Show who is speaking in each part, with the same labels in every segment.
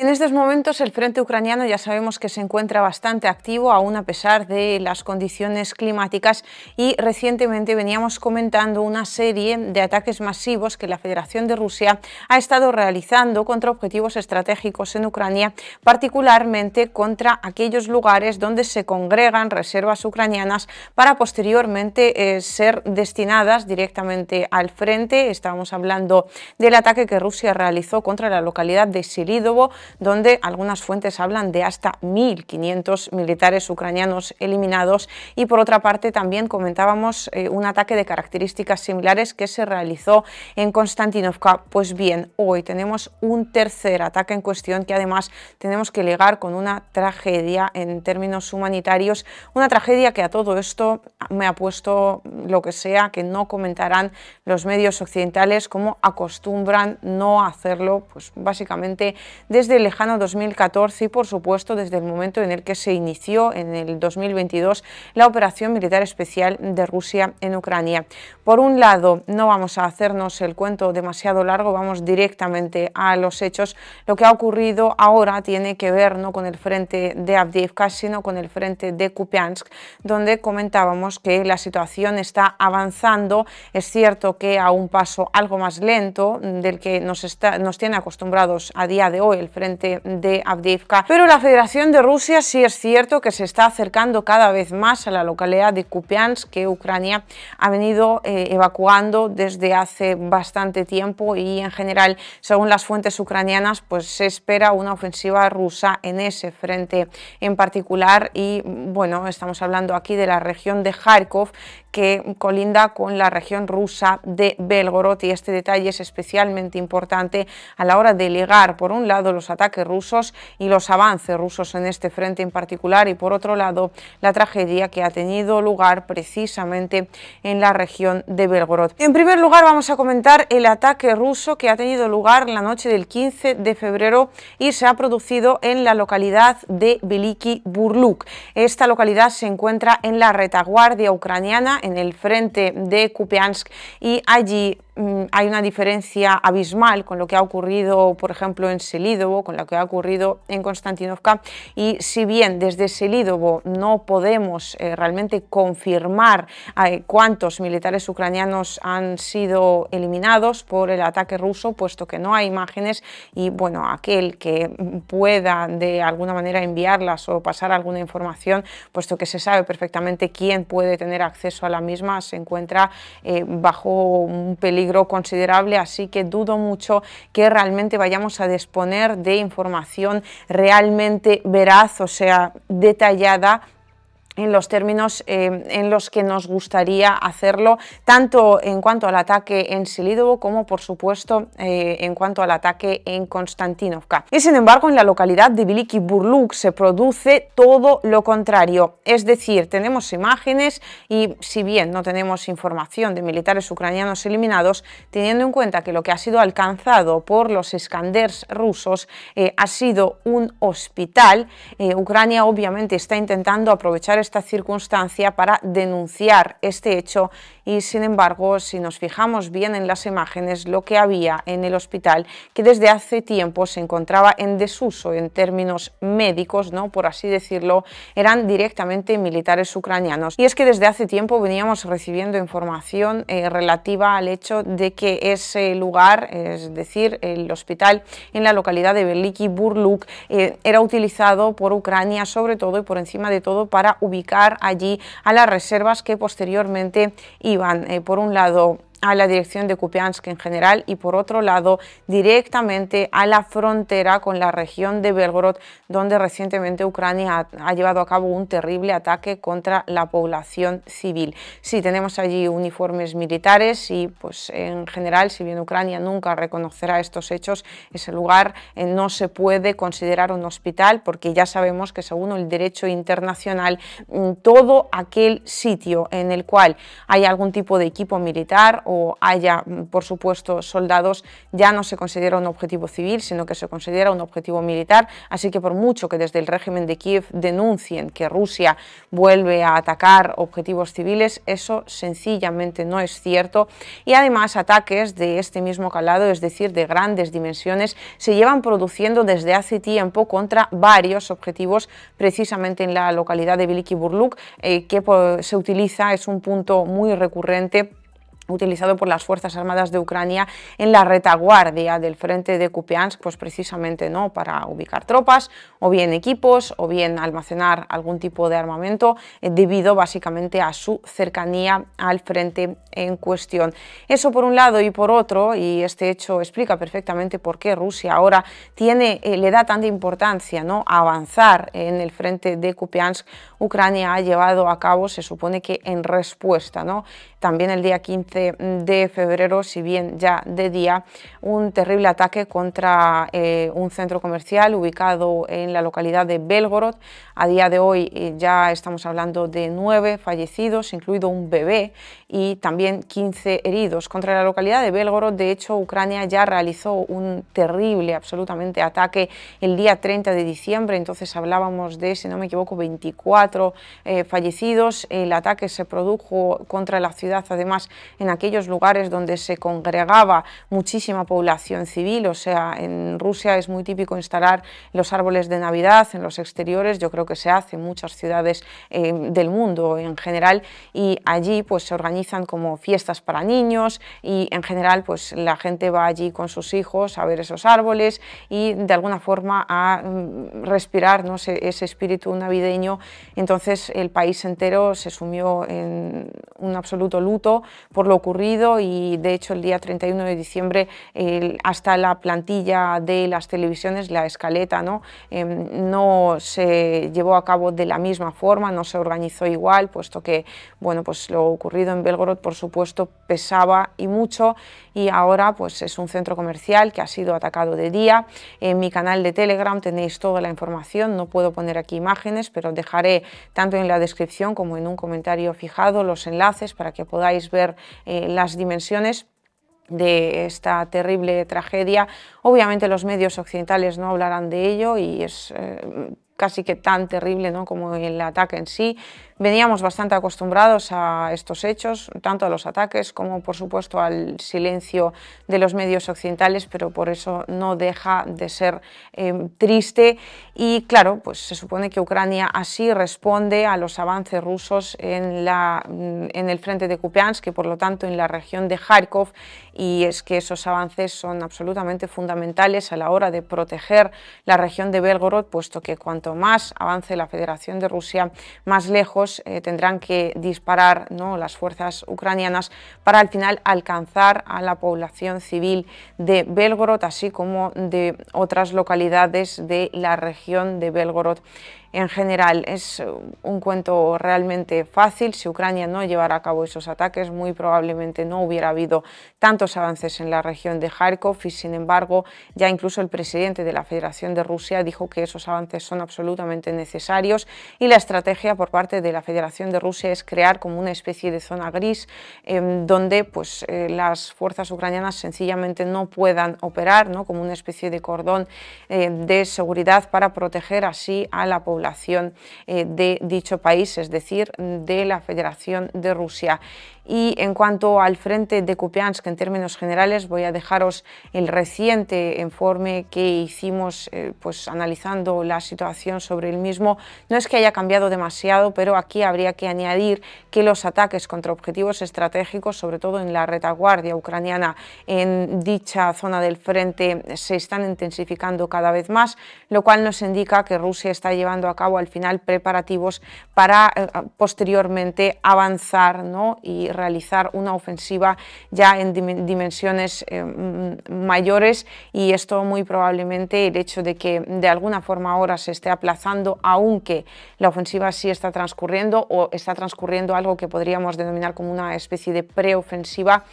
Speaker 1: En estos momentos el frente ucraniano ya sabemos que se encuentra bastante activo, aún a pesar de las condiciones climáticas y recientemente veníamos comentando una serie de ataques masivos que la Federación de Rusia ha estado realizando contra objetivos estratégicos en Ucrania, particularmente contra aquellos lugares donde se congregan reservas ucranianas para posteriormente eh, ser destinadas directamente al frente. Estábamos hablando del ataque que Rusia realizó contra la localidad de Silidovo, donde algunas fuentes hablan de hasta 1.500 militares ucranianos eliminados y por otra parte también comentábamos eh, un ataque de características similares que se realizó en Konstantinovka. Pues bien, hoy tenemos un tercer ataque en cuestión que además tenemos que ligar con una tragedia en términos humanitarios, una tragedia que a todo esto me ha puesto lo que sea que no comentarán los medios occidentales como acostumbran no hacerlo, pues básicamente desde lejano 2014 y, por supuesto, desde el momento en el que se inició en el 2022 la operación militar especial de Rusia en Ucrania. Por un lado, no vamos a hacernos el cuento demasiado largo, vamos directamente a los hechos. Lo que ha ocurrido ahora tiene que ver no con el frente de Avdiivka sino con el frente de Kupiansk, donde comentábamos que la situación está avanzando. Es cierto que a un paso algo más lento del que nos, está, nos tiene acostumbrados a día de hoy el frente de Avdiivka. Pero la Federación de Rusia sí es cierto que se está acercando cada vez más a la localidad de Kupiansk, que Ucrania ha venido eh, evacuando desde hace bastante tiempo y en general, según las fuentes ucranianas, pues se espera una ofensiva rusa en ese frente en particular y bueno, estamos hablando aquí de la región de Kharkov que colinda con la región rusa de Belgorod y este detalle es especialmente importante a la hora de ligar por un lado los rusos y los avances rusos en este frente en particular y por otro lado la tragedia que ha tenido lugar precisamente en la región de Belgorod. En primer lugar vamos a comentar el ataque ruso que ha tenido lugar la noche del 15 de febrero y se ha producido en la localidad de Veliki Burluk. Esta localidad se encuentra en la retaguardia ucraniana en el frente de Kupiansk y allí Mm, hay una diferencia abismal con lo que ha ocurrido, por ejemplo, en Selídovo, con lo que ha ocurrido en Konstantinovka. Y si bien desde Selídovo no podemos eh, realmente confirmar eh, cuántos militares ucranianos han sido eliminados por el ataque ruso, puesto que no hay imágenes y, bueno, aquel que pueda de alguna manera enviarlas o pasar alguna información, puesto que se sabe perfectamente quién puede tener acceso a la misma, se encuentra eh, bajo un peligro considerable, así que dudo mucho que realmente vayamos a disponer de información realmente veraz, o sea, detallada en los términos eh, en los que nos gustaría hacerlo, tanto en cuanto al ataque en Silidovo como, por supuesto, eh, en cuanto al ataque en Konstantinovka. Y sin embargo, en la localidad de Viliki Burluk se produce todo lo contrario, es decir, tenemos imágenes y si bien no tenemos información de militares ucranianos eliminados, teniendo en cuenta que lo que ha sido alcanzado por los escanders rusos eh, ha sido un hospital, Ucrania obviamente está intentando aprovechar esta circunstancia para denunciar este hecho y sin embargo si nos fijamos bien en las imágenes lo que había en el hospital que desde hace tiempo se encontraba en desuso en términos médicos, ¿no? por así decirlo, eran directamente militares ucranianos. Y es que desde hace tiempo veníamos recibiendo información eh, relativa al hecho de que ese lugar, es decir, el hospital en la localidad de Berliki, Burluk, eh, era utilizado por Ucrania sobre todo y por encima de todo para ubicar allí a las reservas que posteriormente iban eh, por un lado, a la dirección de Kupiansk en general y por otro lado directamente a la frontera con la región de Belgorod, donde recientemente Ucrania ha, llevado a cabo un terrible ataque contra la población civil. Sí, tenemos allí uniformes militares y pues en general, si bien Ucrania nunca reconocerá estos hechos, ese lugar eh, no se puede considerar un hospital porque ya sabemos que según el derecho internacional, mm, todo aquel sitio en el cual hay algún tipo de equipo militar o haya, mm, por supuesto, soldados, ya no se considera un objetivo civil, sino que se considera un objetivo militar. Así que por mucho que desde el régimen de Kiev denuncien que Rusia vuelve a atacar objetivos civiles, eso sencillamente no es cierto. Y además ataques de este mismo calado, es decir, de grandes dimensiones, se llevan produciendo desde hace tiempo contra varios objetivos, precisamente en la localidad de Viliki Burluk, eh, que pues, se utiliza, es un punto muy recurrente utilizado por las Fuerzas Armadas de Ucrania en la retaguardia del frente de Kupiansk, pues precisamente ¿no? para ubicar tropas o bien equipos o bien almacenar algún tipo de armamento eh, debido básicamente a su cercanía al frente en cuestión. Eso por un lado y por otro, y este hecho explica perfectamente por qué Rusia ahora tiene, eh, le da tanta importancia ¿no? a avanzar en el frente de Kupiansk. Ucrania ha llevado a cabo, se supone que en respuesta, ¿no? también el día 15 de febrero, si bien ya de día, un terrible ataque contra eh, un centro comercial ubicado en la localidad de Belgorod. A día de hoy eh, ya estamos hablando de nueve fallecidos, incluido un bebé, y también 15 heridos. Contra la localidad de Belgorod, de hecho, Ucrania ya realizó un terrible, absolutamente ataque el día 30 de diciembre, entonces hablábamos de, si no me equivoco, 24 eh, fallecidos. El ataque se produjo contra la ciudad, además, en aquellos lugares donde se congregaba muchísima población civil, o sea, en Rusia es muy típico instalar los árboles de Navidad en los exteriores, yo creo que se hace en muchas ciudades eh, del mundo en general, y allí pues se organizan como fiestas para niños y en general pues la gente va allí con sus hijos a ver esos árboles y de alguna forma a mm, respirar ¿no? ese, ese espíritu navideño, entonces el país entero se sumió en un absoluto luto por lo ocurrido y de hecho el día 31 de diciembre hasta la plantilla de las televisiones, la escaleta, ¿no? Em, no se llevó a cabo de la misma forma, no se organizó igual, puesto que bueno, pues lo ocurrido en Belgorod por supuesto pesaba y mucho y ahora pues es un centro comercial que ha sido atacado de día. En mi canal de Telegram tenéis toda la información, no puedo poner aquí imágenes, pero dejaré tanto en la descripción como en un comentario fijado los enlaces para que podáis ver eh, las dimensiones de esta terrible tragedia. Obviamente los medios occidentales no hablarán de ello y es eh, casi que tan terrible como el ataque en sí, Veníamos bastante acostumbrados a estos hechos, tanto a los ataques como por supuesto al silencio de los medios occidentales, pero por eso no deja de ser eh, triste y claro, pues se supone que Ucrania así responde a los avances rusos en, la, mm, en el frente de Kupiansk que por lo tanto en la región de Kharkov y es que esos avances son absolutamente fundamentales a la hora de proteger la región de Belgorod, puesto que cuanto más avance la Federación de Rusia, más lejos eh, tendrán que disparar las fuerzas ucranianas para al final alcanzar a la población civil de Belgorod, así como de otras localidades de la región de Belgorod en general. Es eh, un cuento realmente fácil. Si Ucrania no llevara a cabo esos ataques, muy probablemente no hubiera habido tantos avances en la región de Kharkov y, sin embargo, ya incluso el presidente de la Federación de Rusia dijo que esos avances son absolutamente necesarios y la estrategia por parte de la Federación de Rusia es crear como una especie de zona gris eh, donde pues, eh, las fuerzas ucranianas sencillamente no puedan operar, ¿no? como una especie de cordón eh, de seguridad para proteger así a la población eh, de dicho país, es decir, de la Federación de Rusia. Y en cuanto al frente de Kupiansk, en términos generales, voy a dejaros el reciente informe que hicimos eh, pues, analizando la situación sobre el mismo. No es que haya cambiado demasiado, pero aquí habría que añadir que los ataques contra objetivos estratégicos, sobre todo en la retaguardia ucraniana en dicha zona del frente, se están intensificando cada vez más, lo cual nos indica que Rusia está llevando a cabo al final preparativos para eh, posteriormente avanzar ¿no? y realizar una ofensiva ya en dimensiones eh, mayores y esto muy probablemente el hecho de que de alguna forma ahora se esté aplazando, aunque la ofensiva sí está transcurriendo o está transcurriendo algo que podríamos denominar como una especie de preofensiva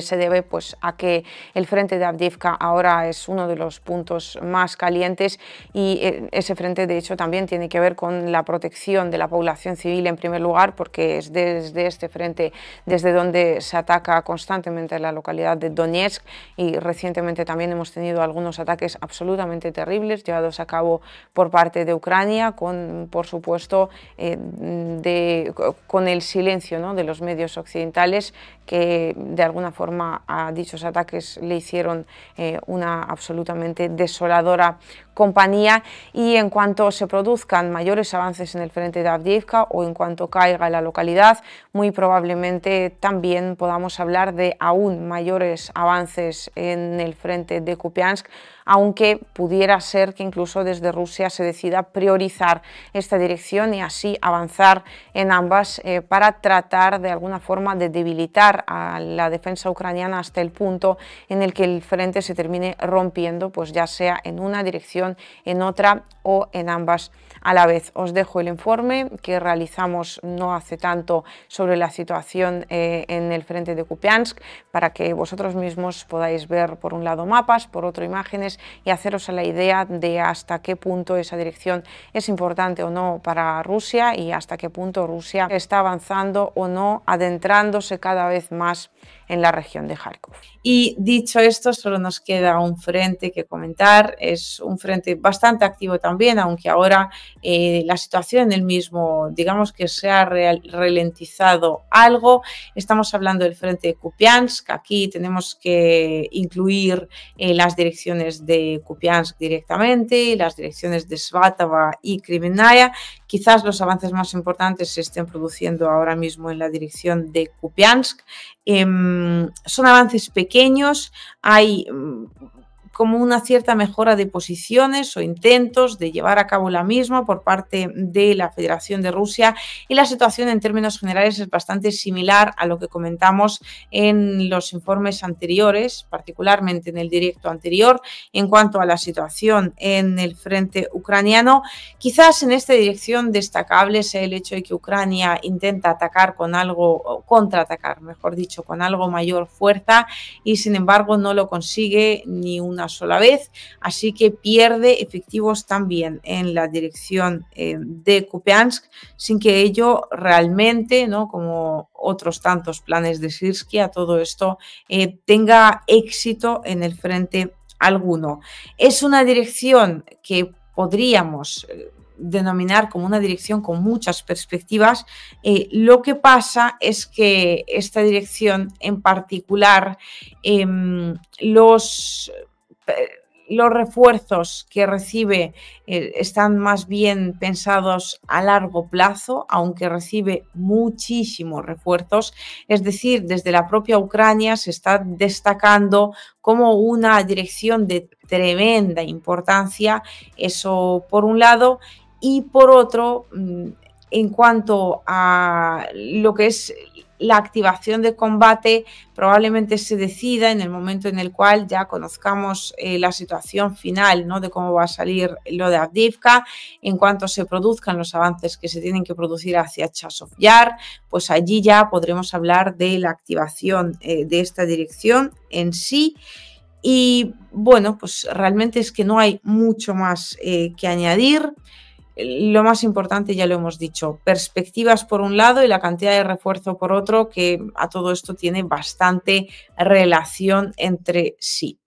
Speaker 1: se debe pues, a que el frente de Avdivka ahora es uno de los puntos más calientes y eh, ese frente de hecho también tiene que ver con la protección de la población civil en primer lugar porque es desde este frente desde donde se ataca constantemente la localidad de Donetsk y recientemente también hemos tenido algunos ataques absolutamente terribles llevados a cabo por parte de Ucrania con por supuesto eh, de, con el silencio ¿no? de los medios occidentales que de alguna forma forma a dichos ataques le hicieron eh, una absolutamente desoladora compañía y en cuanto se produzcan mayores avances en el frente de Avdiivka o en cuanto caiga la localidad, muy probablemente también podamos hablar de aún mayores avances en el frente de Kupiansk, aunque pudiera ser que incluso desde Rusia se decida priorizar esta dirección y así avanzar en ambas eh, para tratar de alguna forma de debilitar a la defensa ucraniana hasta el punto en el que el frente se termine rompiendo, pues ya sea en una dirección en otra o en ambas a la vez. Os dejo el informe que realizamos no hace tanto sobre la situación eh, en el frente de Kupiansk para que vosotros mismos podáis ver por un lado mapas, por otro imágenes y haceros la idea de hasta qué punto esa dirección es importante o no para Rusia y hasta qué punto Rusia está avanzando o no, adentrándose cada vez más en la región de Kharkov. Y dicho esto, solo nos queda un frente que comentar, es un frente bastante activo también, aunque ahora eh, la situación el mismo, digamos que se ha ralentizado algo. Estamos hablando del frente de Kupiansk, aquí tenemos que incluir eh, las direcciones de Kupiansk directamente, las direcciones de Svatava y Kriminaya. Quizás los avances más importantes se estén produciendo ahora mismo en la dirección de Kupiansk. Em, son avances pequeños, hay mm, como una cierta mejora de posiciones o intentos de llevar a cabo la misma por parte de la Federación de Rusia y la situación en términos generales es bastante similar a lo que comentamos en los informes anteriores, particularmente en el directo anterior, en cuanto a la situación en el frente ucraniano. Quizás en esta dirección destacable sea el hecho de que Ucrania intenta atacar con algo, contraatacar, mejor dicho, con algo mayor fuerza y sin embargo no lo consigue ni una sola vez, así que pierde efectivos también en la dirección eh, de Kupiansk, sin que ello realmente, ¿no? como otros tantos planes de Sirsky, a todo esto eh, tenga éxito en el frente alguno. Es una dirección que podríamos eh, denominar como una dirección con muchas perspectivas. lo que pasa es que esta dirección en particular, em, los eh, los refuerzos que recibe eh, están más bien pensados a largo plazo, aunque recibe muchísimos refuerzos. Es decir, desde la propia Ucrania se está destacando como una dirección de tremenda importancia, eso por un lado, y por otro, mm, en cuanto a lo que es la activación de combate probablemente se decida en el momento en el cual ya conozcamos eh, la situación final ¿no? de cómo va a salir lo de Avdivka, en cuanto se produzcan los avances que se tienen que producir hacia Chasov Yar, pues allí ya podremos hablar de la activación eh, de esta dirección en sí. Y bueno, pues realmente es que no hay mucho más eh, que añadir lo más importante ya lo hemos dicho, perspectivas por un lado y la cantidad de refuerzo por otro, que a todo esto tiene bastante relación entre sí.